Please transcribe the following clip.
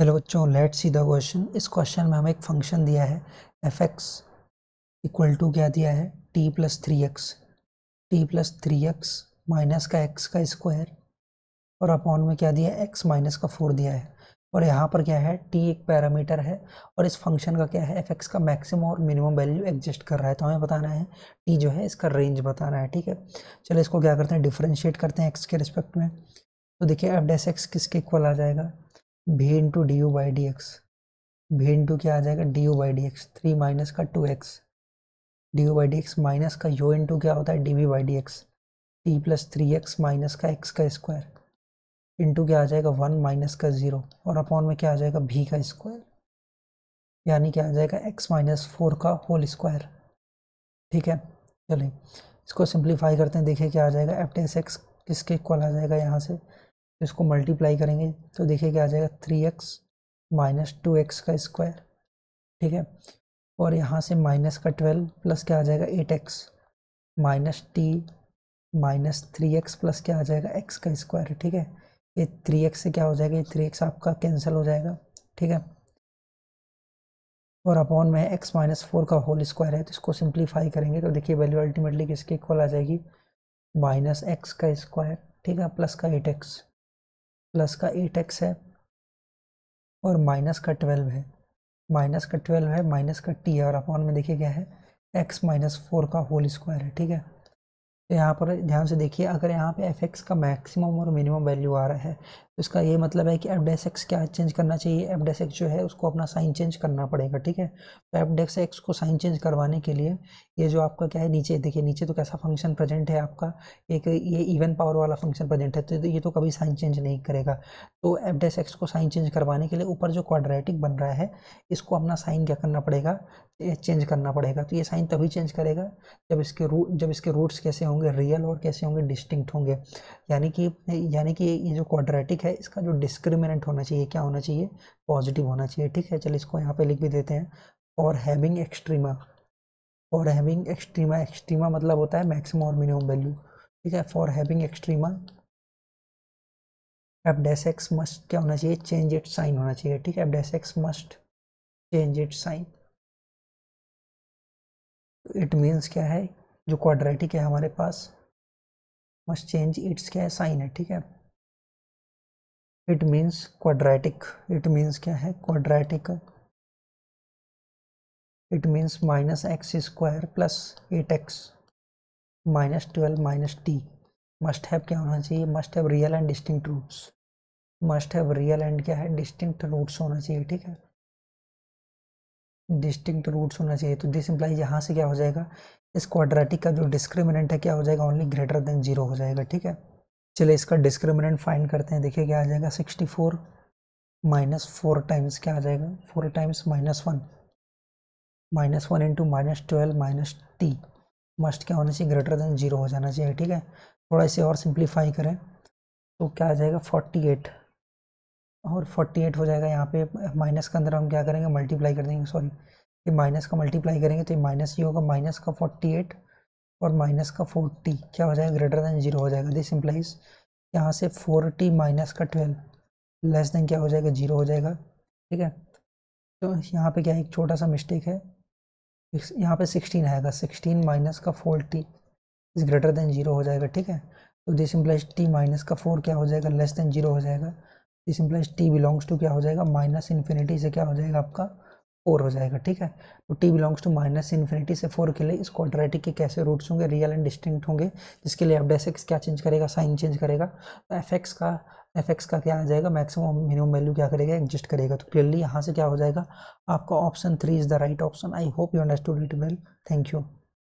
hello बच्चों let see the question इस question में हमें एक फंक्शन दिया है एफ एक्स इक्वल टू क्या दिया है T plus three X T plus three x minus का एक्स का स्क्वायर और अपॉन में क्या दिया है एक्स माइनस का फोर दिया है और यहाँ पर क्या है टी एक पैरामीटर है और इस फंक्शन का क्या है एफ एक्स का मैक्सिमम और मिनिमम वैल्यू एग्जिस्ट कर रहा है तो हमें बताना है टी जो है इसका रेंज बताना है ठीक है चलो इसको क्या करते हैं डिफ्रेंशिएट करते हैं एक्स के रिस्पेक्ट में तो देखिए एफ डैस एक्स किसके इक्वल आ जाएगा भी into D U by D X भी इंटू क्या आ जाएगा D U by D X three minus का two X D U by D X minus का यू इंटू क्या होता है D V by D X T plus three x minus का एक्स का स्क्वायर इंटू क्या आ जाएगा वन माइनस का ज़ीरो और अपॉन में क्या आ जाएगा भी का स्क्वायर यानी क्या आ जाएगा एक्स माइनस फोर का होल स्क्वायर ठीक है चलिए इसको सिंप्लीफाई करते हैं देखिए क्या आ जाएगा एफ टेस एक्स किसके इक्वल आ जाएगा यहाँ से इसको मल्टीप्लाई करेंगे तो देखिए क्या आ जाएगा three x minus two x का स्क्वायर ठीक है और यहाँ से माइनस का ट्वेल्व प्लस क्या आ जाएगा eight x minus t minus three x plus क्या आ जाएगा एक्स का स्क्वायर ठीक है ये थ्री एक्स से क्या हो जाएगा ये थ्री एक्स आपका कैंसिल हो जाएगा ठीक है और अपॉन में एक्स माइनस फोर का होल स्क्वायर है तो इसको सिंप्लीफाई करेंगे तो देखिए वैल्यू अल्टीमेटली किसके इक्वल आ जाएगी माइनस एक्स का स्क्वायर ठीक है प्लस का एट एक्स प्लस का एट एक्स है और माइनस का ट्वेल्व है माइनस का ट्वेल्व है माइनस का टी है और अपॉन में देखिए क्या है एक्स माइनस फोर का होल स्क्वायर है ठीक है तो यहाँ पर ध्यान से देखिए अगर यहाँ पे एफ एक्स का मैक्सिमम और मिनिमम वैल्यू आ रहा है तो इसका ये मतलब है कि एफ डेस एक्स क्या चेंज करना चाहिए एफ डेस एक्स जो है उसको अपना साइन चेंज करना पड़ेगा ठीक है तो एफ डेस एक्स को साइन चेंज करवाने के लिए ये जो आपका क्या है नीचे देखिए नीचे तो कैसा फंक्शन प्रेजेंट है आपका एक ये इवन पावर वाला फंक्शन प्रेजेंट है तो ये तो कभी साइन चेंज नहीं करेगा तो एफ डेस एक्स को साइन चेंज करवाने के लिए ऊपर जो क्वाड्रेटिक बन रहा है इसको अपना साइन क्या करना पड़ेगा चेंज करना पड़ेगा तो ये साइन तभी चेंज करेगा जब इसके रूट जब इसके रूट्स कैसे होंगे रियल और कैसे होंगे डिस्टिंक्ट होंगे यानी कि यानी कि ये जो क्वाड्रेटिक है इसका जो डिस्क्रिमिनेंट होना चाहिए क्या होना चाहिए पॉजिटिव होना चाहिए ठीक है चलिए इसको यहाँ पे लिख भी देते हैं और हैविंग एक्सट्रीमा और हैविंग एक्सट्रीमा एक्सट्रीमा मतलब होता है मैक्सिमम और मिनिमम वैल्यू ठीक है for having extrema f dash x must क्या होना चाहिए चेंज इट साइन होना चाहिए ठीक है f dash x must change it sign it means क्या है जो क्वाड्रेटिक है हमारे पास मस्ट चेंज इट्स क्या है साइन है ठीक है it means quadratic it means क्या है quadratic it means minus x square plus eight x minus twelve minus t must have क्या होना चाहिए must have real and distinct roots must have real and क्या है डिस्टिंक्ट रूट्स होना चाहिए ठीक है डिस्टिंक्ट रूट्स होना चाहिए तो दिस इम्प्लाई यहाँ से क्या हो जाएगा इस क्वाड्रेटिक का जो डिस्क्रिमिनेंट है क्या हो जाएगा ओनली ग्रेटर देन जीरो हो जाएगा ठीक है चलिए इसका डिस्क्रिमिनेंट फाइंड करते हैं देखिए क्या आ जाएगा sixty four minus four times क्या आ जाएगा four times minus one minus one into minus twelve minus t must क्या होना चाहिए ग्रेटर देन जीरो हो जाना चाहिए ठीक है थोड़ा इसे और सिंप्लीफाई करें तो क्या आ जाएगा फोर्टी एट और फोर्टी एट हो जाएगा यहाँ पे माइनस के अंदर हम क्या करेंगे मल्टीप्लाई कर देंगे सॉरी ये माइनस का मल्टीप्लाई करेंगे तो ये माइनस ये होगा माइनस का फोर्टी एट और माइनस का फोर्टी क्या हो जाएगा ग्रेटर दैन जीरो हो जाएगा दिस इम्प्लाइज यहाँ से फोर्टी माइनस का ट्वेल्व लेस देन क्या हो जाएगा जीरो हो जाएगा ठीक है तो यहाँ पे क्या एक छोटा सा मिस्टेक है यहाँ पे सिक्सटीन आएगा सिक्सटीन माइनस का forty is greater than zero हो जाएगा ठीक है तो दिस इम्प्लाइज टी माइनस का फोर क्या हो जाएगा लेस देन जीरो हो जाएगा this implies t belongs to क्या हो जाएगा माइनस इन्फिनिटी से क्या हो जाएगा आपका फोर हो जाएगा ठीक है तो t belongs to minus infinity से फोर के लिए इस क्वाड्रेटिक के कैसे रूट्स होंगे रियल एंड डिस्टिंक्ट होंगे जिसके लिए अब डेसेक्स क्या चेंज करेगा साइन चेंज करेगा तो एफ का एफ का क्या आ जाएगा मैक्सिमम मिनिमम वैल्यू क्या करेगा एग्जिस्ट करेगा तो क्लियरली यहाँ से क्या हो जाएगा आपका option three is the right option I hope you understood it well thank you